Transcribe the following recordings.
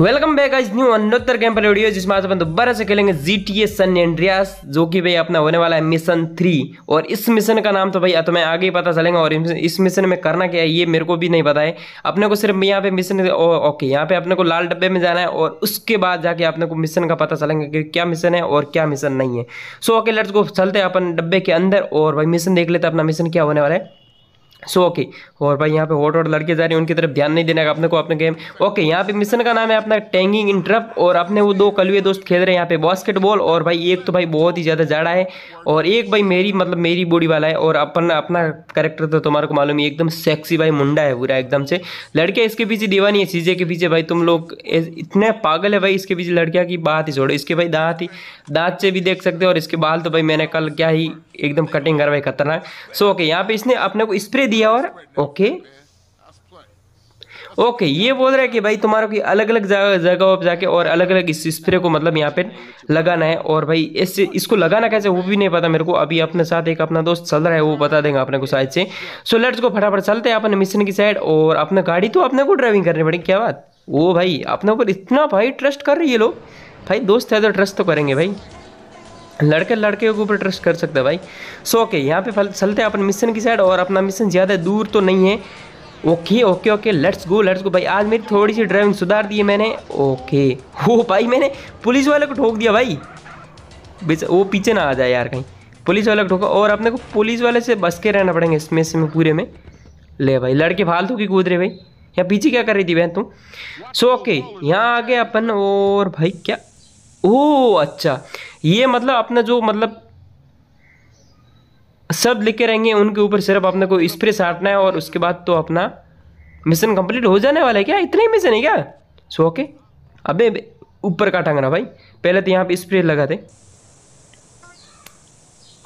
welcome back आज new another camper video जिसमें आज अपन दोबारा से खेलेंगे G T S San Andreas जो कि भाई अपना होने वाला है मिशन थ्री और इस मिशन का नाम तो भाई तुम्हें आगे ही पता चलेगा और इस मिशन में करना क्या है ये मेरे को भी नहीं पता है अपने को सिर्फ यहाँ पे मिशन ओके यहाँ पे अपने को लाल डब्बे में जाना है और उसके बाद जाके अपने को मिशन का पता चलेंगे कि क्या मिशन है और क्या मिशन नहीं है सो ओके लेट्स को चलते अपन डब्बे के अंदर और भाई मिशन देख लेते अपना मिशन क्या होने वाला है सो ओके और भाई यहाँ पे हॉट हॉट लड़के जा रहे हैं उनकी तरफ ध्यान नहीं देना का अपने को अपने गेम ओके यहाँ पे मिशन का नाम है अपना टैंगिंग इंटरप और अपने वो दो कलवे दोस्त खेल रहे हैं यहाँ पे बास्केटबॉल और भाई एक तो भाई बहुत ही ज़्यादा जाड़ा है और एक भाई मेरी मतलब मेरी बॉडी वाला है और अपन अपना करेक्टर तो तुम्हारे को मालूम है एकदम सेक्सी भाई मुंडा है पूरा एकदम से लड़के इसके पीछे दीवानी है चीज़ें के पीछे भाई तुम लोग इतने पागल है भाई इसके पीछे लड़कियाँ की बात ही छोड़ो इसके भाई दाँत ही दाँत से भी देख सकते हो और इसके बाल तो भाई मैंने कल क्या ही एकदम कटिंग करवाई खतरनाक सो ओके यहाँ पे इसने अपने को स्प्रे दिया और ओके ओके ये बोल रहा है कि भाई तुम्हारा कोई अलग अलग जगह पर जाके और अलग अलग इस स्प्रे को मतलब यहाँ पे लगाना है और भाई इससे इसको लगाना कैसे वो भी नहीं पता मेरे को अभी अपने साथ एक अपना दोस्त चल रहा है वो बता देगा अपने को साइड से सो लेट्स को फटाफट चलते हैं अपने मिशन की साइड और अपने गाड़ी तो अपने को ड्राइविंग करनी पड़ेगी क्या बात वो भाई अपने ऊपर इतना भाई ट्रस्ट कर रही है लोग भाई दोस्त है तो ट्रस्ट तो करेंगे भाई लड़के लड़के के ऊपर ट्रस्ट कर सकता है भाई सो ओके यहाँ पे चलते हैं अपने मिशन की साइड और अपना मिशन ज़्यादा दूर तो नहीं है okay okay okay let's go let's go भाई आज मेरी थोड़ी सी ड्राइविंग सुधार दी है मैंने ओके हो भाई मैंने पुलिस वाले को ठोक दिया भाई वो पीछे ना आ जाए यार कहीं पुलिस वाले को ठोका और अपने को पुलिस वाले से बस के रहना पड़ेंगे इसमें से में पूरे में ले भाई लड़के फालतू की कूद रहे भाई यहाँ पीछे क्या कर रही थी बहन तुम सो ओके यहाँ आ गए अपन और भाई क्या ओ अच्छा ये मतलब अपना जो मतलब शब्द लिखे रहेंगे उनके ऊपर सिर्फ अपने को स्प्रे साटना है और उसके बाद तो अपना मिशन कंप्लीट हो जाने वाला है क्या इतना ही मिशन है क्या सो ओके अबे ऊपर का टांगना भाई पहले तो यहाँ पे स्प्रे लगा दे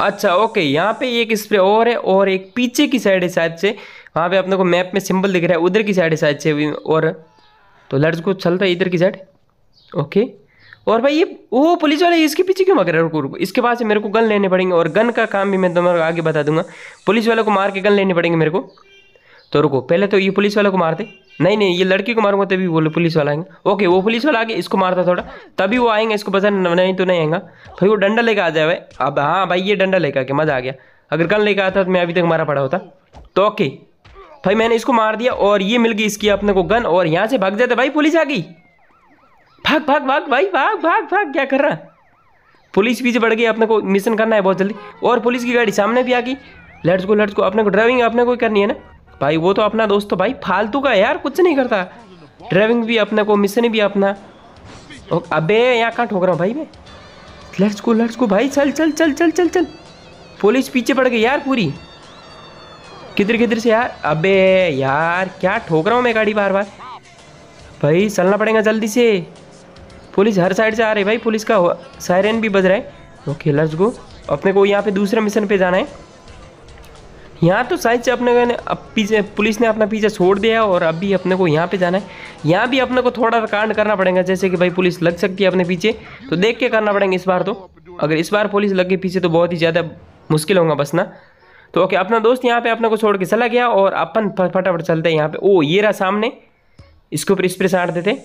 अच्छा ओके यहाँ पे एक स्प्रे और है और एक पीछे की साइड है शायद से वहाँ पे अपने को मैप में सिंबल दिख रहा है उधर की साइड है शायद से और तो लड़ज को चलता है इधर की साइड ओके और भाई ये वो पुलिस वाले इसके पीछे क्यों मग रहे रुको इसके पास से मेरे को गन लेने पड़ेंगे और गन का काम भी मैं तुम्हारे आगे बता दूंगा पुलिस वाले को मार के गन लेने पड़ेंगे मेरे को तो रुको पहले तो ये पुलिस वाले को मार दे नहीं नहीं ये लड़की को मारूंगा तभी बोले पुलिस वाला आएंगे ओके वो पुलिस वाला आगे इसको मारता थोड़ा तभी वो आएंगे इसको पता नहीं तो नहीं आएगा भाई वो डंडा लेकर आ जाए भाई अब हाँ भाई ये डंडा लेकर आके मज़ा आ गया अगर गन लेकर आता तो मैं अभी तक मारा पड़ा होता तो ओके भाई मैंने इसको मार दिया और ये मिल गई इसकी अपने को गन और यहाँ से भाग जाते भाई पुलिस आ गई भाग भाग भाग भाई भाग भाग भाग क्या कर रहा पुलिस पीछे बढ़ गई अपने को मिशन करना है बहुत जल्दी और पुलिस की गाड़ी सामने भी आ गई लड़ को लड़ को अपने को ड्राइविंग अपने को करनी है ना भाई वो तो अपना दोस्त तो भाई फालतू का यार कुछ नहीं करता ड्राइविंग भी अपने को मिशन भी अपना अबे यहाँ कहाँ ठोक रहा हूँ भाई मैं लेट्स को लेट्स को भाई चल चल चल चल चल चल पुलिस पीछे पड़ गई यार पूरी किधर किधर से यार अबे यार क्या ठोक रहा हूँ मैं गाड़ी बार बार भाई चलना पड़ेगा जल्दी से पुलिस हर साइड से आ रही है भाई पुलिस का सायरन भी बज रहा है ओके लर्ज गो अपने को यहाँ पे दूसरे मिशन पे जाना है यहाँ तो साइड से अपने ने अब पीछे पुलिस ने अपना पीछे छोड़ दिया और अभी अपने को यहाँ पे जाना है यहाँ भी अपने को थोड़ा कांड करना पड़ेगा जैसे कि भाई पुलिस लग सकती है अपने पीछे तो देख के करना पड़ेगा इस बार तो अगर इस बार पुलिस लग गई पीछे तो बहुत ही ज़्यादा मुश्किल होगा बसना तो ओके अपना दोस्त यहाँ पे अपने को छोड़ के चला गया और अपन फटाफट चलते हैं यहाँ पे ओ ये रहा सामने इसके ऊपर स्प्रे साट देते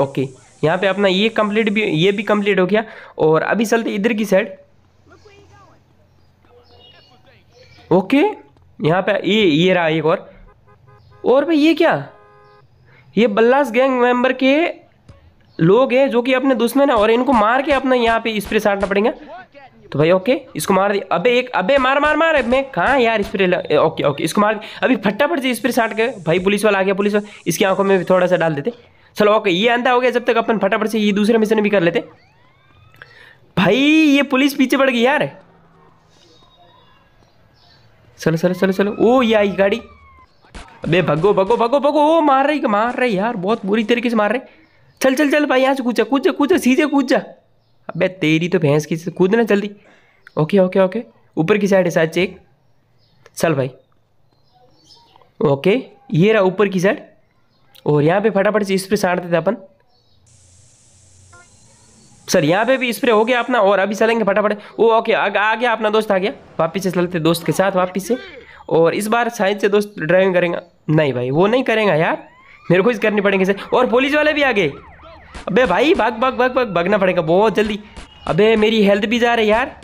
ओके यहाँ पे अपना ये कंप्लीट भी ये भी कंप्लीट हो गया और अभी चलते इधर की साइड ओके यहाँ पे ये ये रहा एक और और भाई ये क्या ये बल्लास गैंग मेंबर के लोग हैं जो कि अपने दुश्मन है और इनको मार के अपना यहाँ पे स्प्रे साटना पड़ेगा तो भाई ओके इसको मार दिया अबे एक अबे मार मार मार मैं कहाँ यार स्प्रे ओके ओके इसको मार दिया अभी फटाफट से स्प्रे साट के भाई पुलिस वाला आ गया पुलिस वाला इसकी आंखों में भी थोड़ा सा डाल देते चलो ओके ये अंधा हो गया जब तक अपन फटाफट से ये दूसरा मिशन भी कर लेते भाई ये पुलिस पीछे पड़ गई यार चलो चलो चलो चलो ओ ये आई गाड़ी अबे भगो भगो भगो भगो ओ मार रही मार रही यार बहुत बुरी तरीके से मार रहे चल चल चल भाई यहाँ से कूदा कूदा कूदा कूद जा सीधे कूद अबे तेरी तो भैंस की कूदना जल्दी ओके ओके ओके ऊपर की साइड है साइड चेक चल भाई ओके ये रहा ऊपर की साइड और यहाँ पे फटाफट से स्प्रे साड़ देते अपन सर यहाँ पे भी स्प्रे हो गया अपना और अभी चलेंगे फटाफट वो ओके आ, आ गया अपना दोस्त आ गया वापिस से चलते दोस्त के साथ वापिस से और इस बार साइंस से दोस्त ड्राइविंग करेंगे नहीं भाई वो नहीं करेंगे यार मेरे को ही करनी पड़ेंगे सर और पुलिस वाले भी आ गए अबे भाई भाग भाग भाग भाग भागना पड़ेगा बहुत जल्दी अबे मेरी हेल्थ भी जा रही यार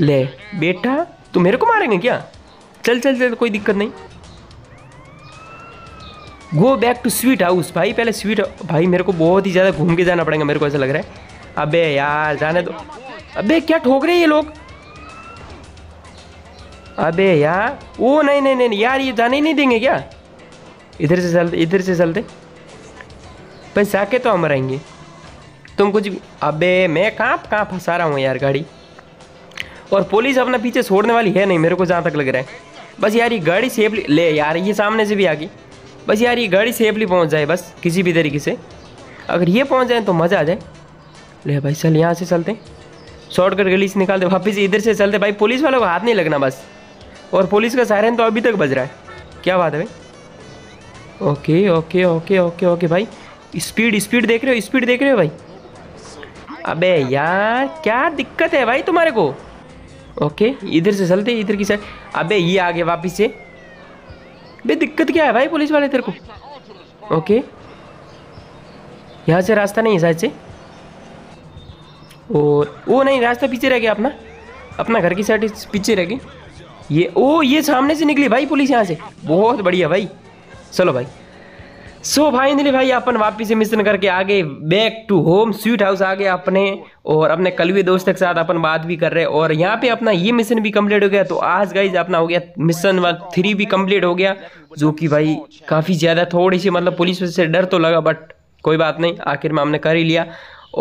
ले बेटा तू मेरे को मारेंगे क्या चल चल चल कोई दिक्कत नहीं go back to sweet house भाई पहले स्वीट भाई मेरे को बहुत ही ज़्यादा घूम के जाना पड़ेगा मेरे को ऐसा लग रहा है अबे यार जाने दो अबे क्या ठोक रहे हैं ये लोग अबे यार ओ नहीं नहीं नहीं यार ये जाने ही नहीं देंगे क्या इधर से चलते इधर से चलते भाई जाके तो हम रहेंगे तुम कुछ अबे मैं कहाँ कहाँ फंसा रहा हूँ यार गाड़ी और पुलिस अपना पीछे छोड़ने वाली है नहीं मेरे को जहाँ तक लग रहा है बस यार ये गाड़ी सेफ ले यार ये सामने से भी आ गई बस यार ये गाड़ी सेफली पहुँच जाए बस किसी भी तरीके से अगर ये पहुँच जाए तो मज़ा आ जाए ले भाई चल यहाँ से चलते शॉर्ट कट गली से निकालते वापस इधर से चलते भाई पुलिस वालों को हाथ नहीं लगना बस और पुलिस का सायरन तो अभी तक बज रहा है क्या बात है भाई okay okay okay okay okay भाई स्पीड स्पीड देख रहे हो स्पीड देख रहे हो भाई अबे यार क्या दिक्कत है भाई तुम्हारे को ओके इधर से चलते इधर की साइड अबे ये आ गया वापस से बे दिक्कत क्या है भाई पुलिस वाले तेरे को ओके यहाँ से रास्ता नहीं है से और वो नहीं रास्ता पीछे रह गया अपना अपना घर की साइड पीछे रह गई ये ओ ये सामने से निकली भाई पुलिस यहाँ से बहुत बढ़िया भाई चलो भाई सो so, फाइनली भाई अपन वापिस से मिशन करके आ गए back to home sweet house आ गए अपने और अपने कलवे दोस्त के साथ अपन बात भी कर रहे हैं और यहाँ पे अपना ये मिशन भी कंप्लीट हो गया तो आज गाइज अपना हो गया मिशन वन थ्री भी कंप्लीट हो गया जो कि भाई काफ़ी ज़्यादा थोड़ी सी मतलब पुलिस से डर तो लगा बट कोई बात नहीं आखिर में हमने कर ही लिया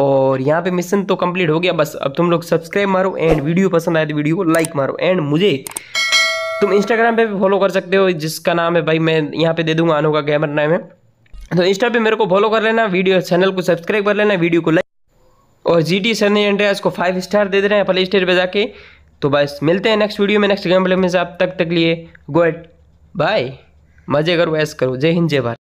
और यहाँ पे मिशन तो कंप्लीट हो गया बस अब तुम लोग सब्सक्राइब मारो एंड वीडियो पसंद आए तो वीडियो को लाइक मारो एंड मुझे तुम इंस्टाग्राम पे भी फॉलो कर सकते हो जिसका नाम है भाई मैं यहाँ पे दे दूंगा अनोखा गैमर नाम है तो इंस्टा पे मेरे को फॉलो कर लेना वीडियो चैनल को सब्सक्राइब कर लेना वीडियो को लाइक और जी टी सनी एंड्रियास को फाइव स्टार दे दे रहे हैं प्ले स्टोर पर जाके तो बस मिलते हैं नेक्स्ट वीडियो में नेक्स्ट गेम प्ले में से आप तक तक लिए गुड बाय मजे करो ऐस करो जय हिंद जय भारत